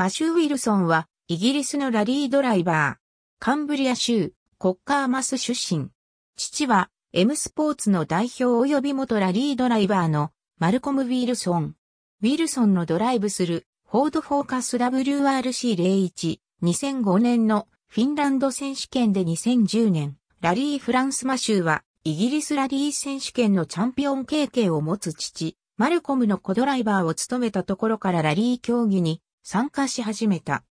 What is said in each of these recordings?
マシュー・ウィルソンは、イギリスのラリードライバー、カンブリア州、コッカーマス出身。父は、M スポーツの代表及び元ラリードライバーのマルコム・ウィルソン。ウィルソンのドライブするフォードフォーカス WRC01、2005年のフィンランド選手権で2010年、ラリー・フランスマシューは、イギリスラリー選手権のチャンピオン経験を持つ父、マルコムの子ドライバーを務めたところからラリー競技に参加し始めた。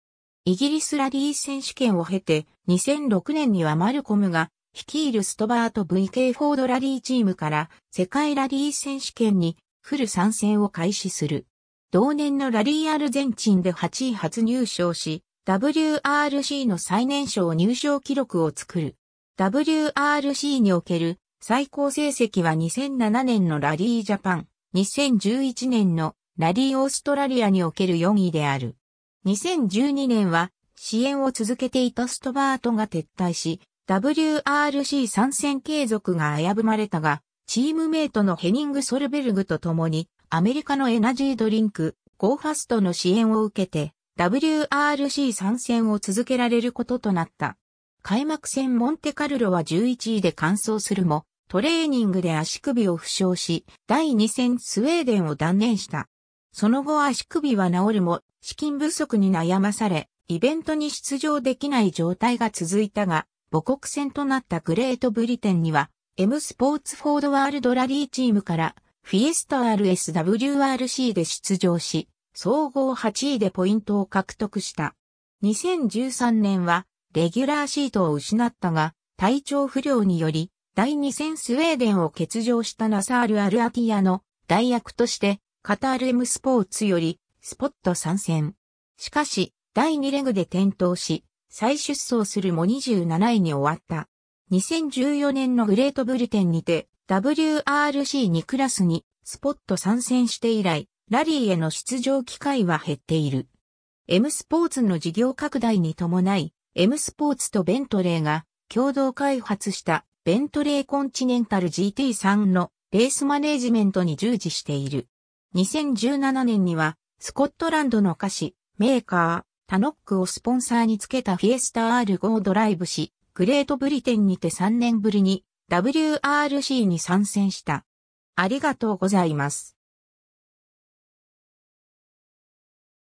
イギリスラリー選手権を経て、2006年にはマルコムが率いるストバート VK フォードラリーチームから世界ラリー選手権にフル参戦を開始する。同年のラリーアルゼンチンで8位初入賞し、WRC の最年少入賞記録を作る。WRC における最高成績は2007年のラリージャパン、2011年のラリーオーストラリアにおける4位である。2012年は支援を続けていたストバートが撤退し、WRC 参戦継続が危ぶまれたが、チームメイトのヘニング・ソルベルグと共に、アメリカのエナジードリンク、ゴーファストの支援を受けて、WRC 参戦を続けられることとなった。開幕戦モンテカルロは11位で完走するも、トレーニングで足首を負傷し、第2戦スウェーデンを断念した。その後足首は治るも、資金不足に悩まされ、イベントに出場できない状態が続いたが、母国戦となったグレートブリテンには、M スポーツフォードワールドラリーチームから、フィエスタ RSWRC で出場し、総合8位でポイントを獲得した。2013年は、レギュラーシートを失ったが、体調不良により、第2戦スウェーデンを欠場したナサール・アルアティアの代役として、カタール M スポーツより、スポット参戦。しかし、第2レグで転倒し、再出走するも27位に終わった。2014年のグレートブリテンにて、WRC2 クラスにスポット参戦して以来、ラリーへの出場機会は減っている。M スポーツの事業拡大に伴い、M スポーツとベントレーが共同開発したベントレーコンチネンタル GT3 のレースマネージメントに従事している。2017年には、スコットランドの菓子、メーカー、タノックをスポンサーにつけたフィエスタ R5 をドライブし、グレートブリテンにて3年ぶりに WRC に参戦した。ありがとうございます。